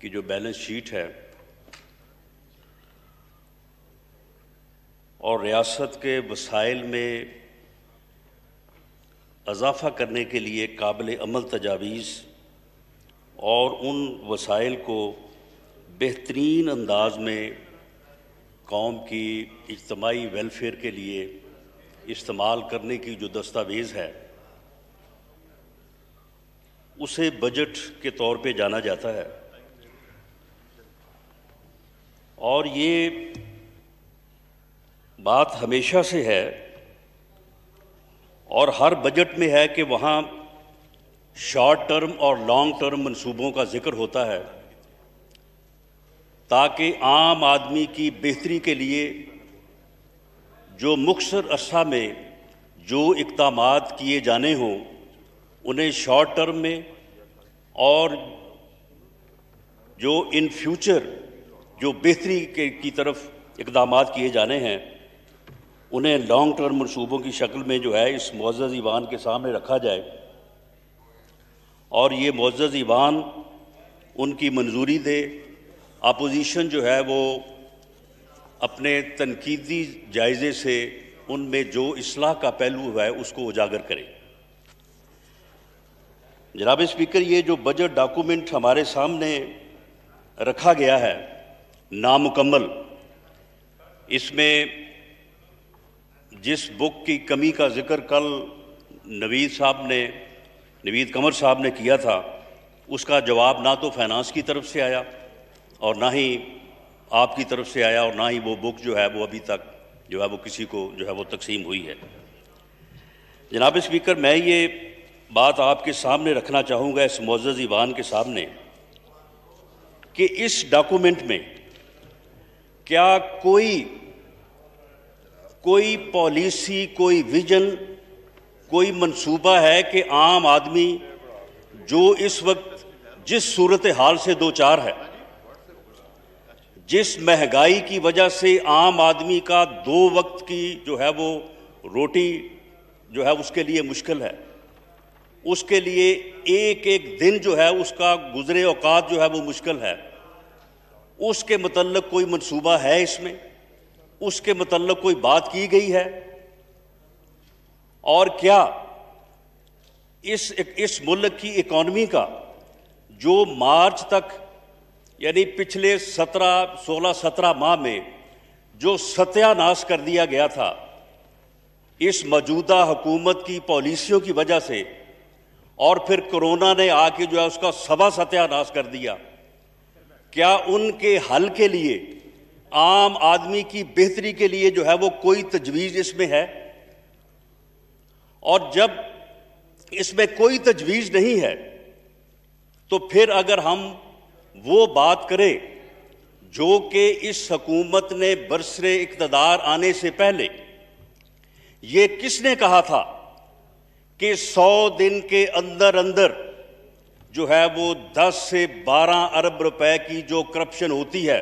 कि जो balance sheet है और रियासत के वसाइल में अजाफा करने के लिए काबिल अमल तजावीज़ और उन वसाइल को बेहतरीन अंदाज में कौम की इज्तमाही वेलफेयर के लिए इस्तेमाल करने की जो दस्तावेज़ है उसे बजट के तौर पे जाना जाता है और ये बात हमेशा से है और हर बजट में है कि वहाँ शॉर्ट टर्म और लॉन्ग टर्म मंसूबों का जिक्र होता है ताकि आम आदमी की बेहतरी के लिए जो मुख्तर अरसा में जो इकदाम किए जाने हों उन्हें शॉर्ट टर्म में और जो इन फ्यूचर जो बेहतरी के की तरफ इकदाम किए जाने हैं उन्हें लॉन्ग टर्म मनसूबों की शक्ल में जो है इस मोज़ ईवान के सामने रखा जाए और ये मोज़ ईवान उनकी मंजूरी दे अपोजिशन जो है वो अपने तनकीदी जायजे से उनमें जो असलाह का पहलू है उसको उजागर करे जनाब स्पीकर ये जो बजट डॉक्यूमेंट हमारे सामने रखा गया है नामुकम्मल इसमें जिस बुक की कमी का जिक्र कल नवीद साहब ने नवीद कमर साहब ने किया था उसका जवाब ना तो फाइनेंस की तरफ से आया और ना ही आपकी तरफ से आया और ना ही वो बुक जो है वो अभी तक जो है वो किसी को जो है वो तकसीम हुई है जनाब स्पीकर मैं ये बात आपके सामने रखना चाहूँगा इस मोज़ ईवान के सामने कि इस डॉक्यूमेंट में क्या कोई कोई पॉलिसी कोई विजन कोई मंसूबा है कि आम आदमी जो इस वक्त जिस सूरत हाल से दो चार है जिस महंगाई की वजह से आम आदमी का दो वक्त की जो है वो रोटी जो है उसके लिए मुश्किल है उसके लिए एक एक दिन जो है उसका गुजरे औकात जो है वो मुश्किल है उसके मतलब कोई मंसूबा है इसमें उसके मतलब कोई बात की गई है और क्या इस इस मुल्क की इकॉनमी का जो मार्च तक यानी पिछले सत्रह सोलह सत्रह माह में जो सत्यानाश कर दिया गया था इस मौजूदा हुकूमत की पॉलिसियों की वजह से और फिर कोरोना ने आके जो है उसका सवा सत्यानाश कर दिया क्या उनके हल के लिए आम आदमी की बेहतरी के लिए जो है वो कोई तजवीज़ इसमें है और जब इसमें कोई तजवीज़ नहीं है तो फिर अगर हम वो बात करें जो कि इस हकूमत ने बरसरे इकतदार आने से पहले ये किसने कहा था कि सौ दिन के अंदर अंदर जो है वो 10 से 12 अरब रुपए की जो करप्शन होती है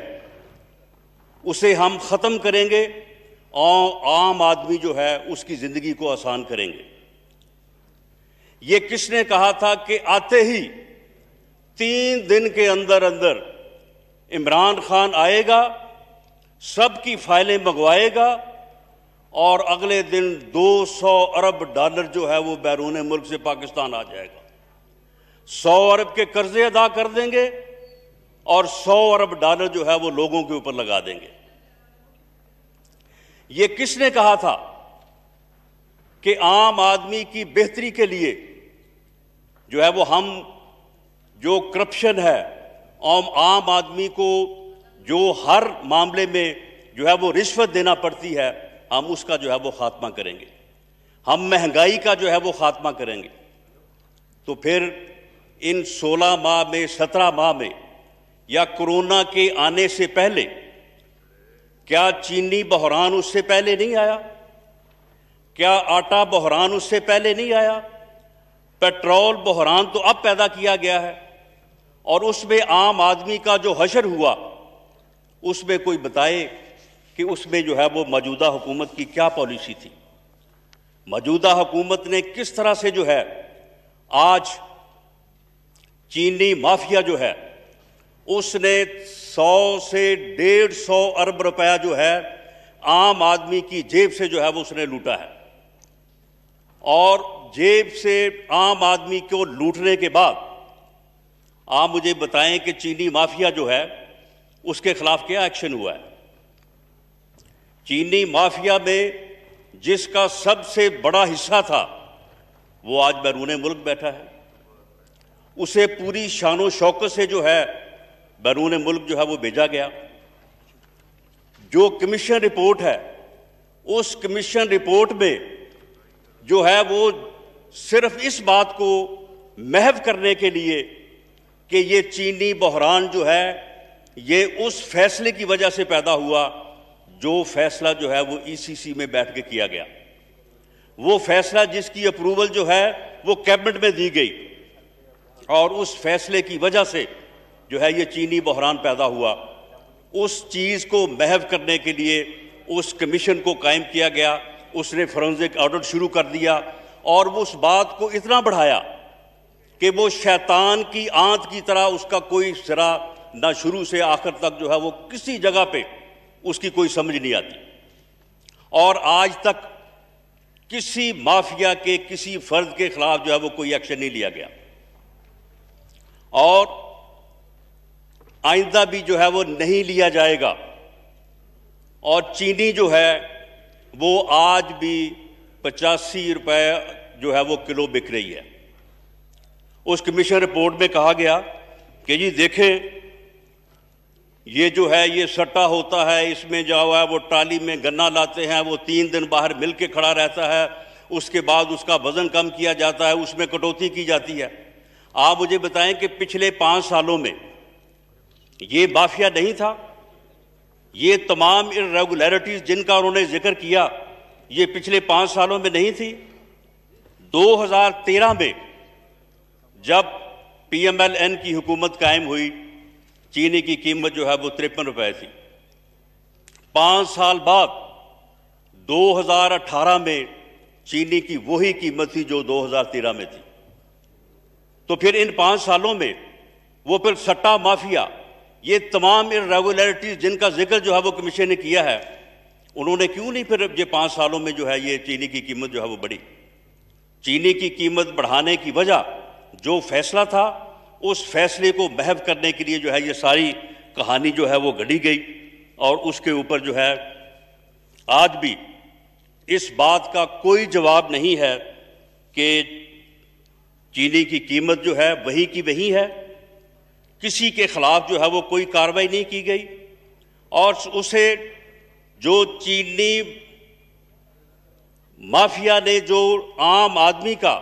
उसे हम ख़त्म करेंगे और आम आदमी जो है उसकी ज़िंदगी को आसान करेंगे ये किसने कहा था कि आते ही तीन दिन के अंदर अंदर इमरान खान आएगा सबकी फाइलें मंगवाएगा और अगले दिन 200 अरब डॉलर जो है वो बैरून मुल्क से पाकिस्तान आ जाएगा सौ अरब के कर्जे अदा कर देंगे और सौ अरब डॉलर जो है वो लोगों के ऊपर लगा देंगे ये किसने कहा था कि आम आदमी की बेहतरी के लिए जो है वो हम जो करप्शन है आम आम आदमी को जो हर मामले में जो है वो रिश्वत देना पड़ती है हम उसका जो है वो खात्मा करेंगे हम महंगाई का जो है वो खात्मा करेंगे तो फिर इन 16 माह में 17 माह में या कोरोना के आने से पहले क्या चीनी बहरान उससे पहले नहीं आया क्या आटा बहरान उससे पहले नहीं आया पेट्रोल बहरान तो अब पैदा किया गया है और उसमें आम आदमी का जो हशर हुआ उसमें कोई बताए कि उसमें जो है वो मौजूदा हुकूमत की क्या पॉलिसी थी मौजूदा हुकूमत ने किस तरह से जो है आज चीनी माफिया जो है उसने 100 से डेढ़ सौ अरब रुपया जो है आम आदमी की जेब से जो है वो उसने लूटा है और जेब से आम आदमी को लूटने के बाद आप मुझे बताएं कि चीनी माफिया जो है उसके खिलाफ क्या एक्शन हुआ है चीनी माफिया में जिसका सबसे बड़ा हिस्सा था वो आज बैरून मुल्क बैठा है उसे पूरी शान शौकत से जो है बैरून मुल्क जो है वो भेजा गया जो कमीशन रिपोर्ट है उस कमीशन रिपोर्ट में जो है वो सिर्फ इस बात को महव करने के लिए कि ये चीनी बहरान जो है ये उस फैसले की वजह से पैदा हुआ जो फैसला जो है वो ईसीसी e में बैठ के किया गया वो फैसला जिसकी अप्रूवल जो है वो कैबिनेट में दी गई और उस फैसले की वजह से जो है ये चीनी बहरान पैदा हुआ उस चीज़ को महव करने के लिए उस कमीशन को कायम किया गया उसने फॉरेंसिक ऑडिट शुरू कर दिया और वो उस बात को इतना बढ़ाया कि वो शैतान की आंत की तरह उसका कोई सिरा ना शुरू से आखिर तक जो है वो किसी जगह पे उसकी कोई समझ नहीं आती और आज तक किसी माफिया के किसी फर्द के खिलाफ जो है वो कोई एक्शन नहीं लिया गया और आइंदा भी जो है वो नहीं लिया जाएगा और चीनी जो है वो आज भी पचासी रुपए जो है वो किलो बिक रही है उस कमीशन रिपोर्ट में कहा गया कि जी देखें ये जो है ये सट्टा होता है इसमें जो है वो ट्राली में गन्ना लाते हैं वो तीन दिन बाहर मिलके खड़ा रहता है उसके बाद उसका वज़न कम किया जाता है उसमें कटौती की जाती है आप मुझे बताएं कि पिछले पांच सालों में ये माफिया नहीं था ये तमाम इरेगुलरिटीज़ जिनका उन्होंने जिक्र किया ये पिछले पांच सालों में नहीं थी 2013 में जब पीएमएलएन की हुकूमत कायम हुई चीनी की कीमत जो है वो तिरपन रुपए थी पांच साल बाद 2018 में चीनी की वही कीमत थी जो 2013 में थी तो फिर इन पांच सालों में वो फिर सट्टा माफिया ये तमाम इरेगुलरिटीज जिनका जिक्र जो है वो कमीशन ने किया है उन्होंने क्यों नहीं फिर ये पांच सालों में जो है ये चीनी की कीमत जो है वो बढ़ी चीनी की कीमत बढ़ाने की वजह जो फैसला था उस फैसले को महव करने के लिए जो है ये सारी कहानी जो है वो गढ़ी गई और उसके ऊपर जो है आज भी इस बात का कोई जवाब नहीं है कि चीनी की कीमत जो है वही की वही है किसी के खिलाफ जो है वो कोई कार्रवाई नहीं की गई और उसे जो चीनी माफिया ने जो आम आदमी का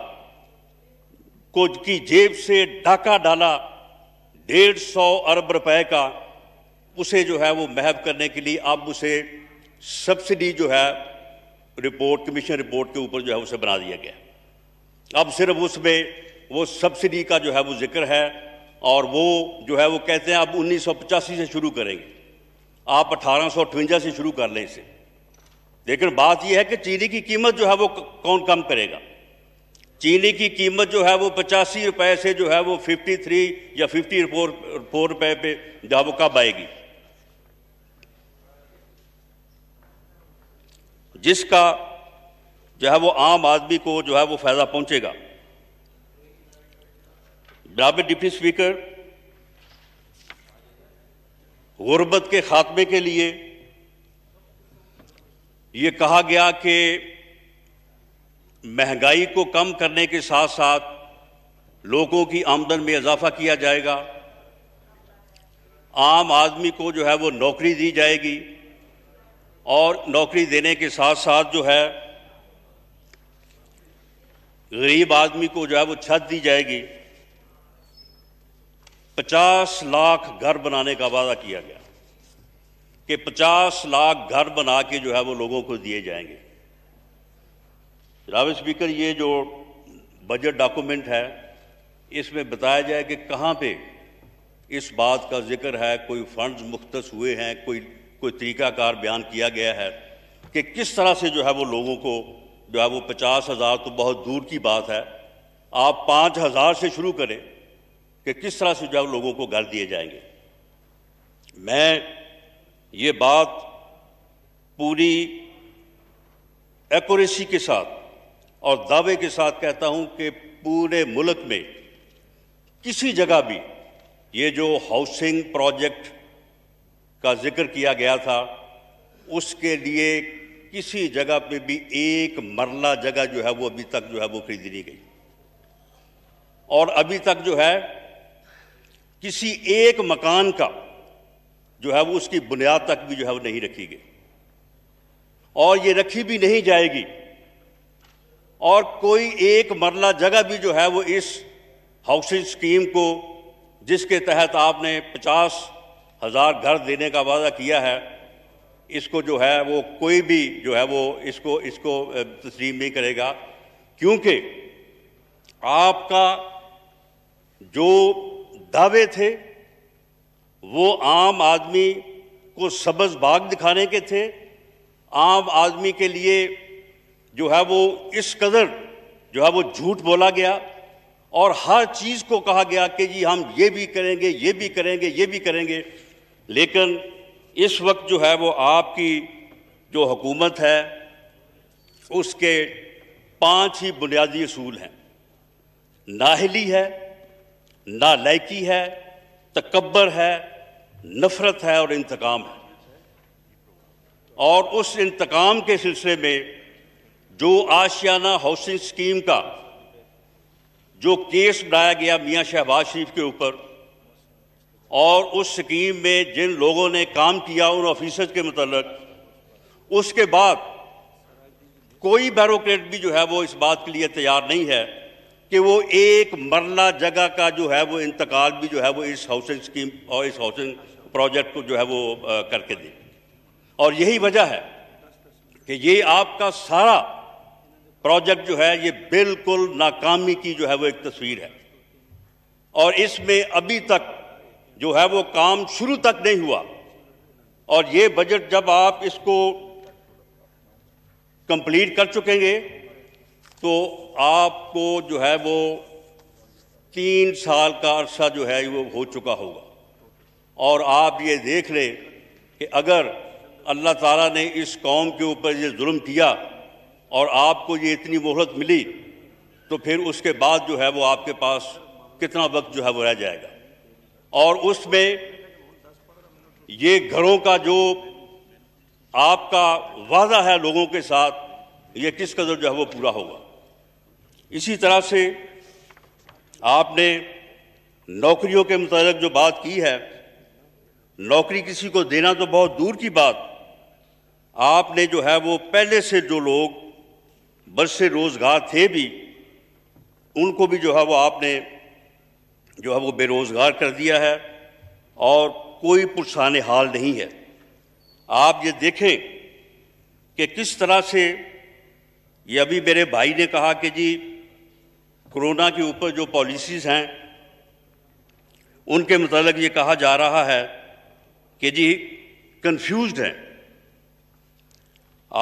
को की जेब से डाका डाला डेढ़ सौ अरब रुपए का उसे जो है वो महव करने के लिए अब उसे सब्सिडी जो है रिपोर्ट कमीशन रिपोर्ट के ऊपर जो है उसे बना दिया गया अब सिर्फ उसमें वो सब्सिडी का जो है वो जिक्र है और वो जो है वो कहते हैं अब उन्नीस से शुरू करेंगे आप अठारह से शुरू कर लें इसे लेकिन बात यह है कि चीनी की कीमत जो है वो कौन कम करेगा चीनी की कीमत जो है वो पचासी रुपए से जो है वो 53 या 54 फोर रुपए पे जो है वो कब आएगी जिसका जो है वो आम आदमी को जो है वो फ़ायदा पहुंचेगा बराबर डिप्टी स्पीकर गुर्बत के खात्मे के लिए ये कहा गया कि महंगाई को कम करने के साथ साथ लोगों की आमदन में इजाफा किया जाएगा आम आदमी को जो है वो नौकरी दी जाएगी और नौकरी देने के साथ साथ जो है गरीब आदमी को जो है वो छत दी जाएगी पचास लाख घर बनाने का वादा किया गया कि पचास लाख घर बना के जो है वो लोगों को दिए जाएंगे जनाब स्पीकर ये जो बजट डॉक्यूमेंट है इसमें बताया जाए कि कहाँ पे इस बात का जिक्र है कोई फंड्स मुख्त हुए हैं कोई कोई तरीकाकार बयान किया गया है कि किस तरह से जो है वो लोगों को जो है वो पचास हज़ार तो बहुत दूर की बात है आप पाँच हज़ार से शुरू करें कि किस तरह से जो लोगों को घर दिए जाएंगे मैं ये बात पूरी एक्यूरेसी के साथ और दावे के साथ कहता हूँ कि पूरे मुल्क में किसी जगह भी ये जो हाउसिंग प्रोजेक्ट का जिक्र किया गया था उसके लिए किसी जगह पे भी एक मरला जगह जो है वो अभी तक जो है वो खरीदी नहीं गई और अभी तक जो है किसी एक मकान का जो है वो उसकी बुनियाद तक भी जो है वो नहीं रखी गई और ये रखी भी नहीं जाएगी और कोई एक मरला जगह भी जो है वो इस हाउसिंग स्कीम को जिसके तहत आपने पचास हज़ार घर देने का वादा किया है इसको जो है वो कोई भी जो है वो इसको इसको तस्लीम नहीं करेगा क्योंकि आपका जो दावे थे वो आम आदमी को सबज बाग दिखाने के थे आम आदमी के लिए जो है वो इस कदर जो है वो झूठ बोला गया और हर चीज़ को कहा गया कि जी हम ये भी करेंगे ये भी करेंगे ये भी करेंगे लेकिन इस वक्त जो है वो आपकी जो हुकूमत है उसके पांच ही बुनियादी असूल हैं नाहली है लैकी है तकबर है नफ़रत है और इंतकाम है और उस इंतकाम के सिलसिले में जो आशियाना हाउसिंग स्कीम का जो केस बनाया गया मियाँ शहबाज शरीफ के ऊपर और उस स्कीम में जिन लोगों ने काम किया उन ऑफिसर्स के मतलब उसके बाद कोई बैरोक्रेट भी जो है वो इस बात के लिए तैयार नहीं है कि वो एक मरला जगह का जो है वो इंतकाल भी जो है वो इस हाउसिंग स्कीम और इस हाउसिंग प्रोजेक्ट को जो है वो करके दे और यही वजह है कि ये आपका सारा प्रोजेक्ट जो है ये बिल्कुल नाकामी की जो है वो एक तस्वीर है और इसमें अभी तक जो है वो काम शुरू तक नहीं हुआ और ये बजट जब आप इसको कंप्लीट कर चुकेंगे तो आपको जो है वो तीन साल का अरसा जो है वो हो चुका होगा और आप ये देख लें कि अगर अल्लाह ताला ने इस कौम के ऊपर ये जुल्म किया और आपको ये इतनी मोहलत मिली तो फिर उसके बाद जो है वो आपके पास कितना वक्त जो है वो रह जाएगा और उसमें ये घरों का जो आपका वादा है लोगों के साथ ये किस कदर जो है वो पूरा होगा इसी तरह से आपने नौकरियों के मुताबिक जो बात की है नौकरी किसी को देना तो बहुत दूर की बात आपने जो है वो पहले से जो लोग बरसे रोज़गार थे भी उनको भी जो है वो आपने जो है वो बेरोज़गार कर दिया है और कोई पुरसान हाल नहीं है आप ये देखें कि किस तरह से ये अभी मेरे भाई ने कहा कि जी कोरोना के ऊपर जो पॉलिसीज़ हैं उनके मतलब ये कहा जा रहा है कि जी कंफ्यूज्ड हैं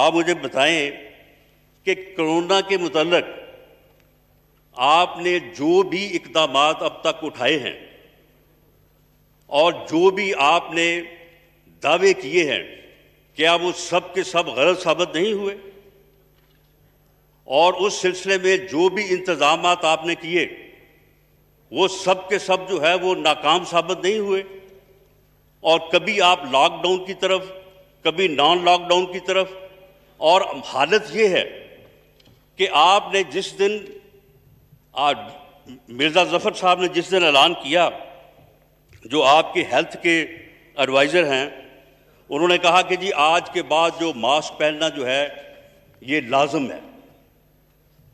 आप मुझे बताएं कि कोरोना के मतलब आपने जो भी इकदाम अब तक उठाए हैं और जो भी आपने दावे किए हैं क्या वो सब के सब गलत साबित नहीं हुए और उस सिलसिले में जो भी इंतज़ाम आपने किए वो सब के सब जो है वो नाकाम साबित नहीं हुए और कभी आप लॉकडाउन की तरफ कभी नॉन लॉकडाउन की तरफ और हालत ये है कि आपने जिस दिन आज मिर्ज़ा जफ़र साहब ने जिस दिन ऐलान किया जो आपके हेल्थ के एडवाइज़र हैं उन्होंने कहा कि जी आज के बाद जो मास्क पहनना जो है ये लाजम है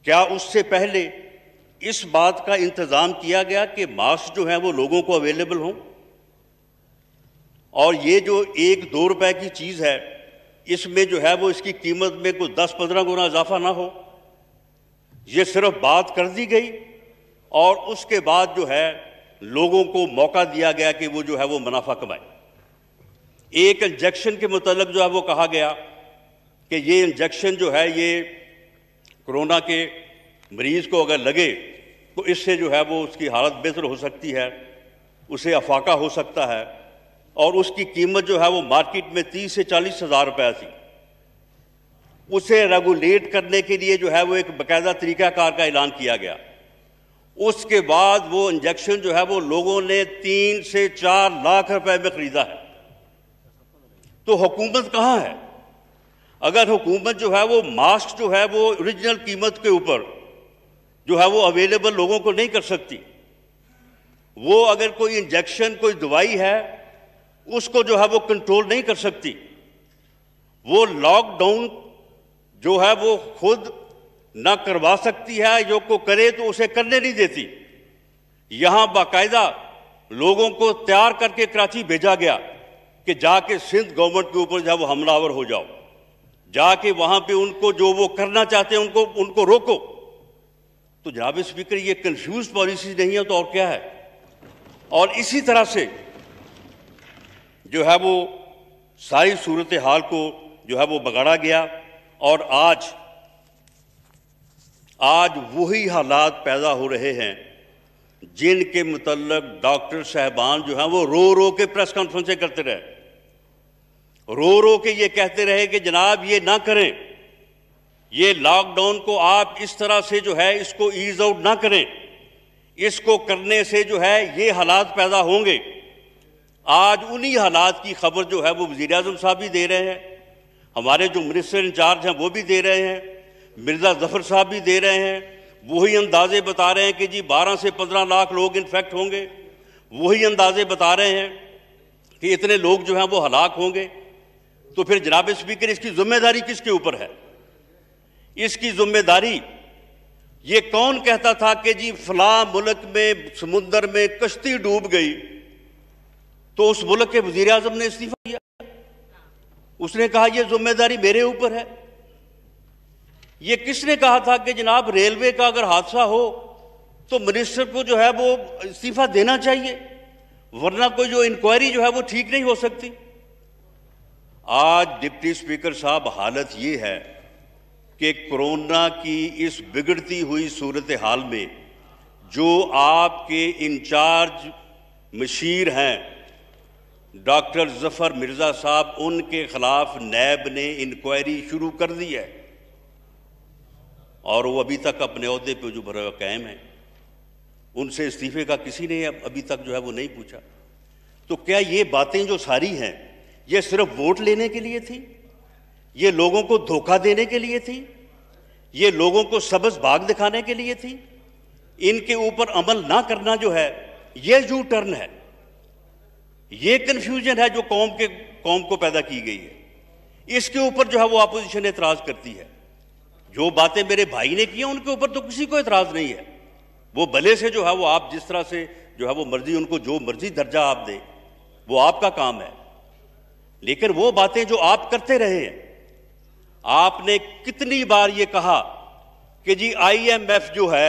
क्या उससे पहले इस बात का इंतज़ाम किया गया कि मास्क जो हैं वो लोगों को अवेलेबल हों और ये जो एक दो रुपए की चीज़ है इसमें जो है वो इसकी कीमत में कोई दस पंद्रह गुना इजाफा ना हो ये सिर्फ बात कर दी गई और उसके बाद जो है लोगों को मौका दिया गया कि वो जो है वो मुनाफा कमाए एक इंजेक्शन के मतलब जो है वो कहा गया कि ये इंजेक्शन जो है ये कोरोना के मरीज़ को अगर लगे तो इससे जो है वो उसकी हालत बेहतर हो सकती है उसे अफाका हो सकता है और उसकी कीमत जो है वो मार्केट में तीस से चालीस हज़ार रुपया थी उसे रेगुलेट करने के लिए जो है वो एक बाकायदा तरीक़ाकार का ऐलान किया गया उसके बाद वो इंजेक्शन जो है वो लोगों ने तीन से चार लाख रुपए में ख़रीदा है तो हुकूमत कहाँ है अगर हुकूमत जो है वो मास्क जो है वो ओरिजिनल कीमत के ऊपर जो है वो अवेलेबल लोगों को नहीं कर सकती वो अगर कोई इंजेक्शन कोई दवाई है उसको जो है वो कंट्रोल नहीं कर सकती वो लॉकडाउन जो है वो खुद ना करवा सकती है जो को करे तो उसे करने नहीं देती यहां बाकायदा लोगों को तैयार करके कराची भेजा गया कि जाके सिंध गवर्नमेंट के ऊपर जब वो हमलावर हो जाओ जाके वहां पे उनको जो वो करना चाहते हैं उनको उनको रोको तो जनाब स्पीकर ये कंफ्यूज पॉलिसी नहीं है तो और क्या है और इसी तरह से जो है वो सारी सूरत हाल को जो है वो बगाड़ा गया और आज आज वही हालात पैदा हो रहे हैं जिनके मतलब डॉक्टर साहबान जो हैं वो रो रो के प्रेस कॉन्फ्रेंसें करते रहे रो रो के ये कहते रहे कि जनाब ये ना करें ये लॉकडाउन को आप इस तरह से जो है इसको ईज आउट ना करें इसको करने से जो है ये हालात पैदा होंगे आज उन्हीं हालात की खबर जो है वो वजीर साहब भी दे रहे हैं हमारे जो मिनिस्टर इंचार्ज हैं वो भी दे रहे हैं मिर्ज़ा जफ़र साहब भी दे रहे हैं वही अंदाजे बता रहे हैं कि जी 12 से 15 लाख लोग इन्फेक्ट होंगे वही अंदाजे बता रहे हैं कि इतने लोग जो हैं वो हलाक होंगे तो फिर जनाब स्पीकर इसकी जिम्मेदारी किसके ऊपर है इसकी जिम्मेदारी ये कौन कहता था कि जी फला मुल्क में समुंदर में कश्ती डूब गई तो उस मुल्क के वजीर अजम ने इस्तीफा दिया उसने कहा यह जिम्मेदारी मेरे ऊपर है यह किसने कहा था कि जनाब रेलवे का अगर हादसा हो तो मिनिस्टर को जो है वो इस्तीफा देना चाहिए वरना कोई जो इंक्वायरी जो है वो ठीक नहीं हो सकती आज डिप्टी स्पीकर साहब हालत ये है कि कोरोना की इस बिगड़ती हुई सूरत हाल में जो आपके इंचार्ज मशीर हैं डॉक्टर जफ़र मिर्ज़ा साहब उनके ख़िलाफ़ नैब ने इंक्वायरी शुरू कर दी है और वो अभी तक अपने अहदे पर जो भरा कायम है उनसे इस्तीफ़े का किसी ने अभी तक जो है वो नहीं पूछा तो क्या ये बातें जो सारी हैं ये सिर्फ वोट लेने के लिए थी ये लोगों को धोखा देने के लिए थी ये लोगों को सबज बाग दिखाने के लिए थी इनके ऊपर अमल ना करना जो है ये यू टर्न है ये कन्फ्यूजन है जो कौम के कौम को पैदा की गई है इसके ऊपर जो है वो अपोजिशन एतराज करती है जो बातें मेरे भाई ने की हैं उनके ऊपर तो किसी को एतराज नहीं है वो भले से जो है वो आप जिस तरह से जो है वो मर्जी उनको जो मर्जी दर्जा आप दें वो आपका काम है लेकिन वो बातें जो आप करते रहे हैं आपने कितनी बार ये कहा कि जी आईएमएफ जो है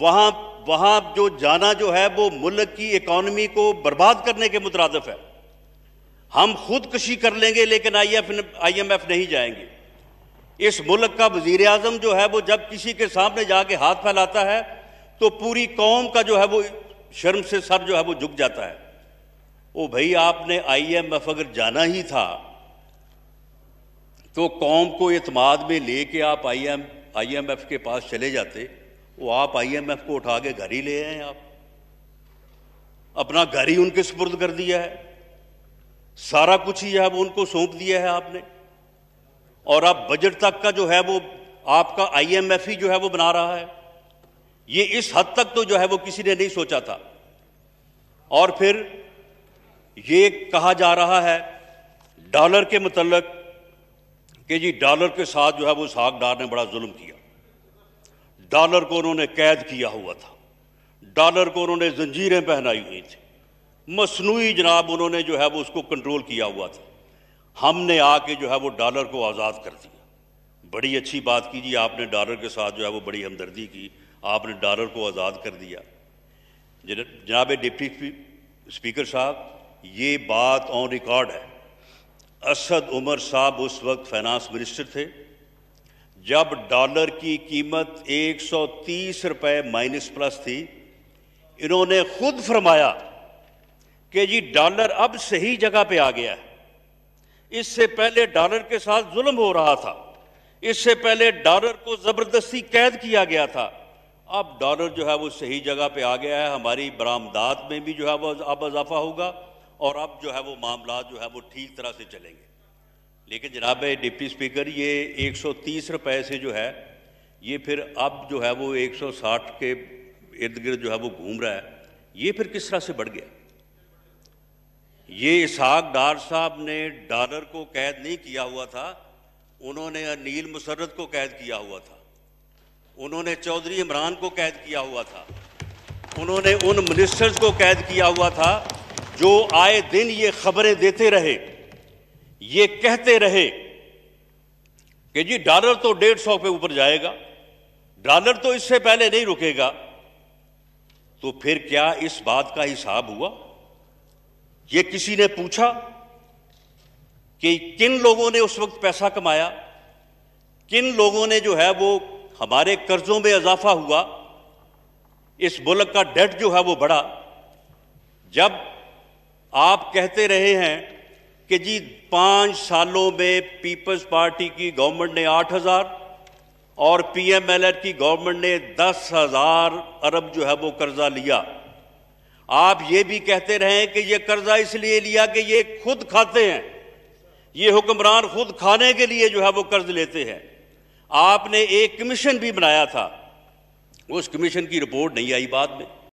वहां वहाँ जो जाना जो है वो मुल्क की इकॉनमी को बर्बाद करने के मुतरदफ है हम खुद कशी कर लेंगे लेकिन I F I M F नहीं जाएंगे इस मुल्क का वजीर अजम जो है वो जब किसी के सामने जाके हाथ फैलाता है तो पूरी कौम का जो है वो शर्म से सर जो है वो झुक जाता है ओ भाई आपने आई एम एफ अगर जाना ही था तो कौम को अतमाद में लेके आप I M I M F के पास चले जाते वो आप आईएमएफ को उठा के घर ही ले आए आप अपना घर ही उनके सुपुर्द कर दिया है सारा कुछ ही है वो उनको सौंप दिया है आपने और आप बजट तक का जो है वो आपका आईएमएफ ही जो है वो बना रहा है ये इस हद तक तो जो है वो किसी ने नहीं सोचा था और फिर ये कहा जा रहा है डॉलर के मतलब कि जी डॉलर के साथ जो है वो साग डार ने बड़ा जुल्म किया डॉलर को उन्होंने कैद किया हुआ था डॉलर को उन्होंने जंजीरें पहनाई हुई थी मसनू जनाब उन्होंने जो है वो उसको कंट्रोल किया हुआ था हमने आके जो है वो डॉलर को आज़ाद कर दिया बड़ी अच्छी बात की जी आपने डॉलर के साथ जो है वो बड़ी हमदर्दी की आपने डॉलर को आज़ाद कर दिया जनाब डिप्टी स्पीकर साहब ये बात ऑन रिकॉर्ड है असद उमर साहब उस वक्त फाइनेंस मिनिस्टर थे जब डॉलर की कीमत 130 रुपए माइनस प्लस थी इन्होंने खुद फरमाया कि जी डॉलर अब सही जगह पे आ गया है इससे पहले डॉलर के साथ जुल्म हो रहा था इससे पहले डॉलर को ज़बरदस्ती कैद किया गया था अब डॉलर जो है वो सही जगह पे आ गया है हमारी बरामदात में भी जो है वो अब इजाफा होगा और अब जो है वो मामला जो है वो ठीक तरह से चलेंगे लेकिन जनाब डिप्टी स्पीकर ये 130 रुपए से जो है ये फिर अब जो है वो 160 के इर्द गिर्द जो है वो घूम रहा है ये फिर किस तरह से बढ़ गया ये इसहाक डार साहब ने डॉलर को कैद नहीं किया हुआ था उन्होंने अनिल मुसरत को कैद किया हुआ था उन्होंने चौधरी इमरान को कैद किया हुआ था उन्होंने उन मिनिस्टर्स को कैद किया हुआ था जो आए दिन ये खबरें देते रहे ये कहते रहे कि जी डॉलर तो डेढ़ सौ पे ऊपर जाएगा डॉलर तो इससे पहले नहीं रुकेगा तो फिर क्या इस बात का हिसाब हुआ ये किसी ने पूछा कि किन लोगों ने उस वक्त पैसा कमाया किन लोगों ने जो है वो हमारे कर्जों में इजाफा हुआ इस मुल्क का डेट जो है वो बढ़ा जब आप कहते रहे हैं कि जी पाँच सालों में पीपल्स पार्टी की गवर्नमेंट ने आठ हज़ार और पीएमएलएन की गवर्नमेंट ने दस हज़ार अरब जो है वो कर्ज़ा लिया आप ये भी कहते रहे कि ये कर्ज़ा इसलिए लिया कि ये खुद खाते हैं ये हुक्मरान खुद खाने के लिए जो है वो कर्ज लेते हैं आपने एक कमीशन भी बनाया था उस कमीशन की रिपोर्ट नहीं आई बाद में